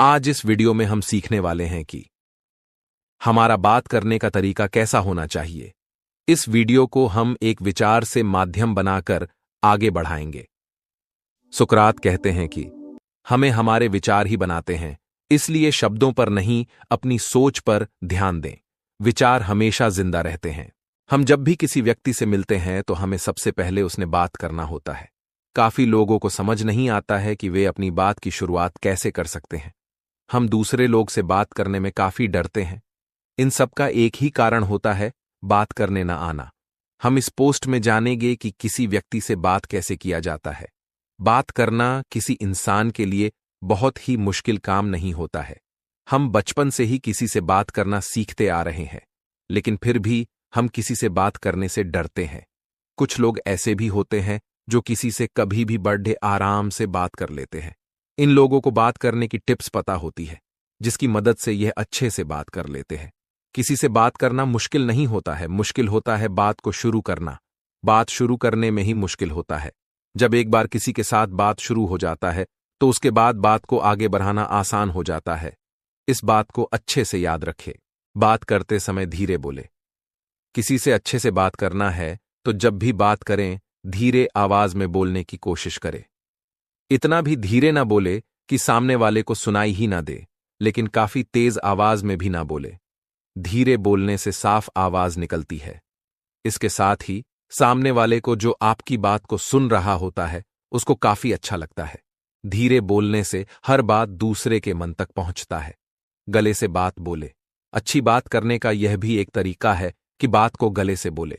आज इस वीडियो में हम सीखने वाले हैं कि हमारा बात करने का तरीका कैसा होना चाहिए इस वीडियो को हम एक विचार से माध्यम बनाकर आगे बढ़ाएंगे सुकरात कहते हैं कि हमें हमारे विचार ही बनाते हैं इसलिए शब्दों पर नहीं अपनी सोच पर ध्यान दें विचार हमेशा जिंदा रहते हैं हम जब भी किसी व्यक्ति से मिलते हैं तो हमें सबसे पहले उसने बात करना होता है काफी लोगों को समझ नहीं आता है कि वे अपनी बात की शुरुआत कैसे कर सकते हैं हम दूसरे लोग से बात करने में काफी डरते हैं इन सब का एक ही कारण होता है बात करने न आना हम इस पोस्ट में जानेंगे कि किसी व्यक्ति से बात कैसे किया जाता है बात करना किसी इंसान के लिए बहुत ही मुश्किल काम नहीं होता है हम बचपन से ही किसी से बात करना सीखते आ रहे हैं लेकिन फिर भी हम किसी से बात करने से डरते हैं कुछ लोग ऐसे भी होते हैं जो किसी से कभी भी बर्थडे आराम से बात कर लेते हैं इन लोगों को बात करने की टिप्स पता होती है जिसकी मदद से यह अच्छे से बात कर लेते हैं किसी से बात करना मुश्किल नहीं होता है मुश्किल होता है बात को शुरू करना बात शुरू करने में ही मुश्किल होता है जब एक बार किसी के साथ बात शुरू हो जाता है तो उसके बाद बात को आगे बढ़ाना आसान हो जाता है इस बात को अच्छे से याद रखे बात करते समय धीरे बोले किसी से अच्छे से बात करना है तो जब भी बात करें धीरे आवाज में बोलने की कोशिश करें इतना भी धीरे ना बोले कि सामने वाले को सुनाई ही ना दे लेकिन काफी तेज आवाज में भी ना बोले धीरे बोलने से साफ आवाज निकलती है इसके साथ ही सामने वाले को जो आपकी बात को सुन रहा होता है उसको काफी अच्छा लगता है धीरे बोलने से हर बात दूसरे के मन तक पहुंचता है गले से बात बोले अच्छी बात करने का यह भी एक तरीका है कि बात को गले से बोले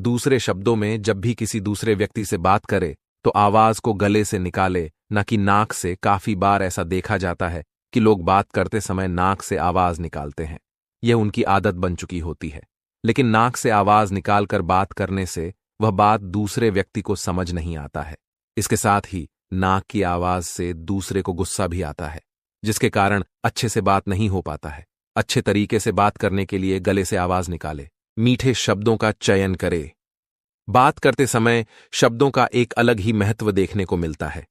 दूसरे शब्दों में जब भी किसी दूसरे व्यक्ति से बात करे तो आवाज को गले से निकाले न कि नाक से काफी बार ऐसा देखा जाता है कि लोग बात करते समय नाक से आवाज निकालते हैं यह उनकी आदत बन चुकी होती है लेकिन नाक से आवाज निकालकर बात करने से वह बात दूसरे व्यक्ति को समझ नहीं आता है इसके साथ ही नाक की आवाज से दूसरे को गुस्सा भी आता है जिसके कारण अच्छे से बात नहीं हो पाता है अच्छे तरीके से बात करने के लिए गले से आवाज निकाले मीठे शब्दों का चयन करे बात करते समय शब्दों का एक अलग ही महत्व देखने को मिलता है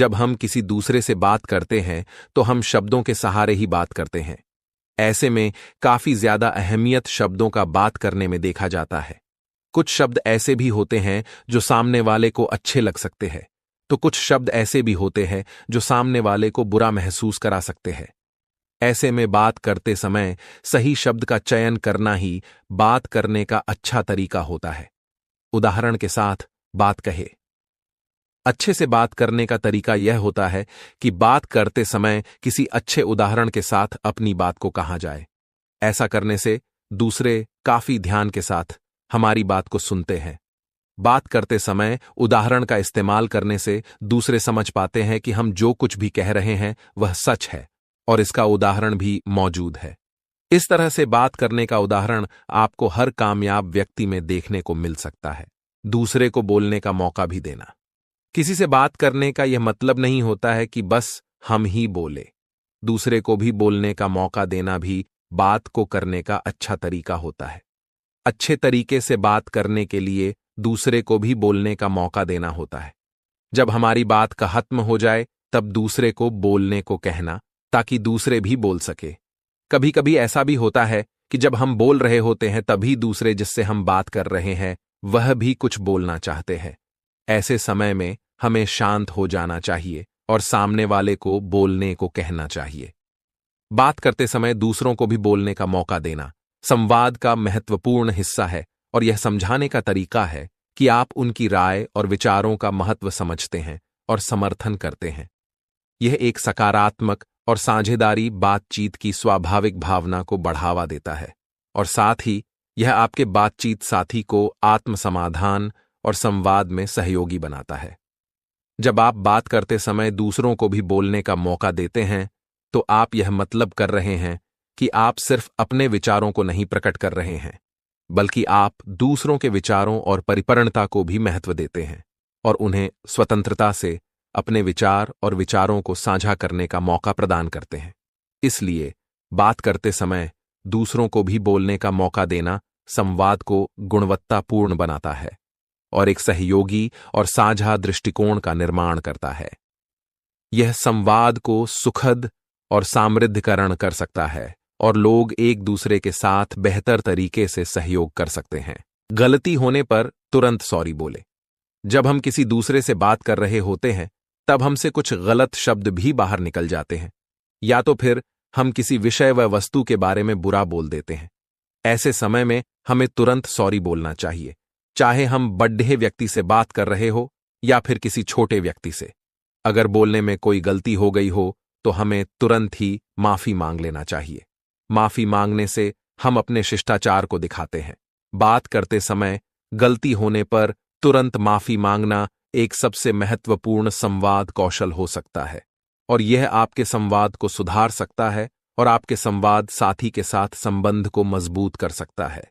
जब हम किसी दूसरे से बात करते हैं तो हम शब्दों के सहारे ही बात करते हैं ऐसे में काफी ज्यादा अहमियत शब्दों का बात करने में देखा जाता है कुछ शब्द ऐसे भी होते हैं जो सामने वाले को अच्छे लग सकते हैं तो कुछ शब्द ऐसे भी होते हैं जो सामने वाले को बुरा महसूस करा सकते हैं ऐसे में बात करते समय सही शब्द का चयन करना ही बात करने का अच्छा तरीका होता है उदाहरण के साथ बात कहे अच्छे से बात करने का तरीका यह होता है कि बात करते समय किसी अच्छे उदाहरण के साथ अपनी बात को कहा जाए ऐसा करने से दूसरे काफी ध्यान के साथ हमारी बात को सुनते हैं बात करते समय उदाहरण का इस्तेमाल करने से दूसरे समझ पाते हैं कि हम जो कुछ भी कह रहे हैं वह सच है और इसका उदाहरण भी मौजूद है इस तरह से बात करने का उदाहरण आपको हर कामयाब व्यक्ति में देखने को मिल सकता है दूसरे को बोलने का मौका भी देना किसी से बात करने का यह मतलब नहीं होता है कि बस हम ही बोले दूसरे को भी बोलने का मौका देना भी बात को करने का अच्छा तरीका होता है अच्छे तरीके से बात करने के लिए दूसरे को भी बोलने का मौका देना होता है जब हमारी बात का खत्म हो जाए तब दूसरे को बोलने को कहना ताकि दूसरे भी बोल सके कभी कभी ऐसा भी होता है कि जब हम बोल रहे होते हैं तभी दूसरे जिससे हम बात कर रहे हैं वह भी कुछ बोलना चाहते हैं ऐसे समय में हमें शांत हो जाना चाहिए और सामने वाले को बोलने को कहना चाहिए बात करते समय दूसरों को भी बोलने का मौका देना संवाद का महत्वपूर्ण हिस्सा है और यह समझाने का तरीका है कि आप उनकी राय और विचारों का महत्व समझते हैं और समर्थन करते हैं यह एक सकारात्मक और साझेदारी बातचीत की स्वाभाविक भावना को बढ़ावा देता है और साथ ही यह आपके बातचीत साथी को आत्मसमाधान और संवाद में सहयोगी बनाता है जब आप बात करते समय दूसरों को भी बोलने का मौका देते हैं तो आप यह मतलब कर रहे हैं कि आप सिर्फ अपने विचारों को नहीं प्रकट कर रहे हैं बल्कि आप दूसरों के विचारों और परिपरणता को भी महत्व देते हैं और उन्हें स्वतंत्रता से अपने विचार और विचारों को साझा करने का मौका प्रदान करते हैं इसलिए बात करते समय दूसरों को भी बोलने का मौका देना संवाद को गुणवत्तापूर्ण बनाता है और एक सहयोगी और साझा दृष्टिकोण का निर्माण करता है यह संवाद को सुखद और समृद्धकरण कर सकता है और लोग एक दूसरे के साथ बेहतर तरीके से सहयोग कर सकते हैं गलती होने पर तुरंत सॉरी बोले जब हम किसी दूसरे से बात कर रहे होते हैं तब हमसे कुछ गलत शब्द भी बाहर निकल जाते हैं या तो फिर हम किसी विषय व वस्तु के बारे में बुरा बोल देते हैं ऐसे समय में हमें तुरंत सॉरी बोलना चाहिए चाहे हम बड्ढे व्यक्ति से बात कर रहे हो या फिर किसी छोटे व्यक्ति से अगर बोलने में कोई गलती हो गई हो तो हमें तुरंत ही माफी मांग लेना चाहिए माफी मांगने से हम अपने शिष्टाचार को दिखाते हैं बात करते समय गलती होने पर तुरंत माफी मांगना एक सबसे महत्वपूर्ण संवाद कौशल हो सकता है और यह आपके संवाद को सुधार सकता है और आपके संवाद साथी के साथ संबंध को मजबूत कर सकता है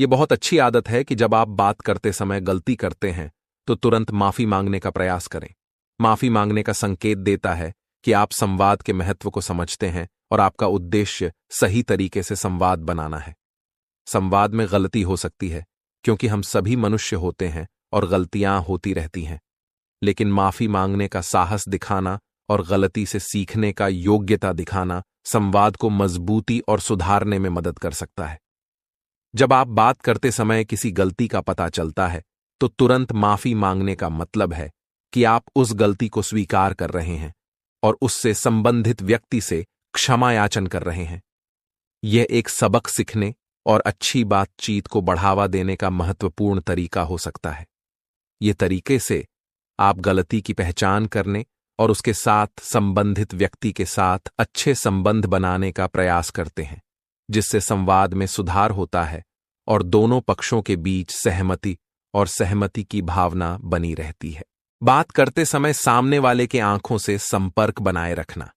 ये बहुत अच्छी आदत है कि जब आप बात करते समय गलती करते हैं तो तुरंत माफी मांगने का प्रयास करें माफी मांगने का संकेत देता है कि आप संवाद के महत्व को समझते हैं और आपका उद्देश्य सही तरीके से संवाद बनाना है संवाद में गलती हो सकती है क्योंकि हम सभी मनुष्य होते हैं और गलतियां होती रहती हैं लेकिन माफी मांगने का साहस दिखाना और गलती से सीखने का योग्यता दिखाना संवाद को मजबूती और सुधारने में मदद कर सकता है जब आप बात करते समय किसी गलती का पता चलता है तो तुरंत माफी मांगने का मतलब है कि आप उस गलती को स्वीकार कर रहे हैं और उससे संबंधित व्यक्ति से क्षमा याचन कर रहे हैं यह एक सबक सीखने और अच्छी बातचीत को बढ़ावा देने का महत्वपूर्ण तरीका हो सकता है ये तरीके से आप गलती की पहचान करने और उसके साथ संबंधित व्यक्ति के साथ अच्छे संबंध बनाने का प्रयास करते हैं जिससे संवाद में सुधार होता है और दोनों पक्षों के बीच सहमति और सहमति की भावना बनी रहती है बात करते समय सामने वाले के आंखों से संपर्क बनाए रखना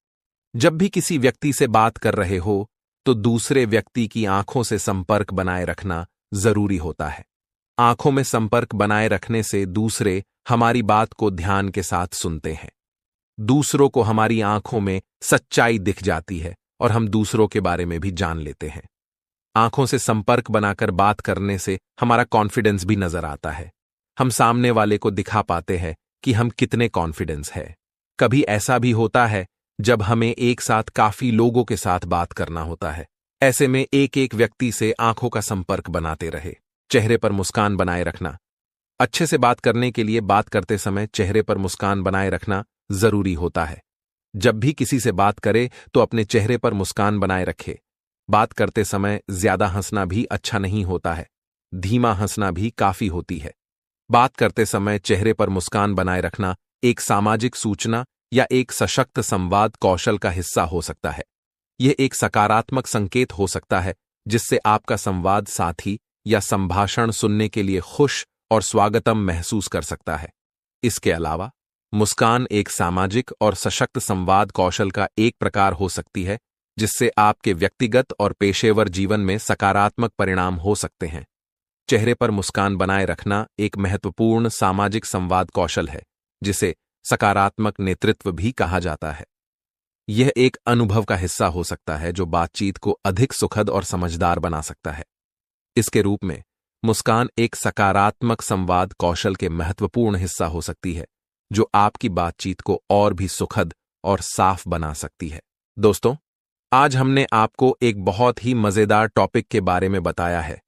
जब भी किसी व्यक्ति से बात कर रहे हो तो दूसरे व्यक्ति की आंखों से संपर्क बनाए रखना जरूरी होता है आंखों में संपर्क बनाए रखने से दूसरे हमारी बात को ध्यान के साथ सुनते हैं दूसरों को हमारी आंखों में सच्चाई दिख जाती है और हम दूसरों के बारे में भी जान लेते हैं आंखों से संपर्क बनाकर बात करने से हमारा कॉन्फिडेंस भी नजर आता है हम सामने वाले को दिखा पाते हैं कि हम कितने कॉन्फिडेंस है कभी ऐसा भी होता है जब हमें एक साथ काफी लोगों के साथ बात करना होता है ऐसे में एक एक व्यक्ति से आंखों का संपर्क बनाते रहे चेहरे पर मुस्कान बनाए रखना अच्छे से बात करने के लिए बात करते समय चेहरे पर मुस्कान बनाए रखना जरूरी होता है जब भी किसी से बात करे तो अपने चेहरे पर मुस्कान बनाए रखे बात करते समय ज्यादा हंसना भी अच्छा नहीं होता है धीमा हंसना भी काफी होती है बात करते समय चेहरे पर मुस्कान बनाए रखना एक सामाजिक सूचना या एक सशक्त संवाद कौशल का हिस्सा हो सकता है यह एक सकारात्मक संकेत हो सकता है जिससे आपका संवाद साथी या संभाषण सुनने के लिए खुश और स्वागतम महसूस कर सकता है इसके अलावा मुस्कान एक सामाजिक और सशक्त संवाद कौशल का एक प्रकार हो सकती है जिससे आपके व्यक्तिगत और पेशेवर जीवन में सकारात्मक परिणाम हो सकते हैं चेहरे पर मुस्कान बनाए रखना एक महत्वपूर्ण सामाजिक संवाद कौशल है जिसे सकारात्मक नेतृत्व भी कहा जाता है यह एक अनुभव का हिस्सा हो सकता है जो बातचीत को अधिक सुखद और समझदार बना सकता है इसके रूप में मुस्कान एक सकारात्मक संवाद कौशल के महत्वपूर्ण हिस्सा हो सकती है जो आपकी बातचीत को और भी सुखद और साफ बना सकती है दोस्तों आज हमने आपको एक बहुत ही मजेदार टॉपिक के बारे में बताया है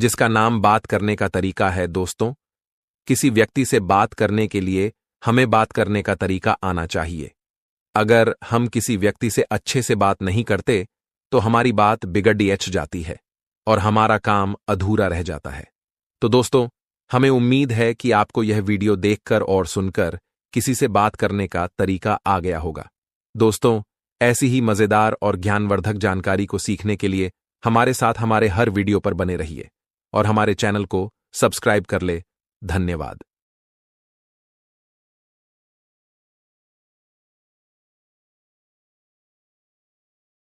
जिसका नाम बात करने का तरीका है दोस्तों किसी व्यक्ति से बात करने के लिए हमें बात करने का तरीका आना चाहिए अगर हम किसी व्यक्ति से अच्छे से बात नहीं करते तो हमारी बात बिगड़ जाती है और हमारा काम अधूरा रह जाता है तो दोस्तों हमें उम्मीद है कि आपको यह वीडियो देखकर और सुनकर किसी से बात करने का तरीका आ गया होगा दोस्तों ऐसी ही मज़ेदार और ज्ञानवर्धक जानकारी को सीखने के लिए हमारे साथ हमारे हर वीडियो पर बने रहिए और हमारे चैनल को सब्सक्राइब कर ले धन्यवाद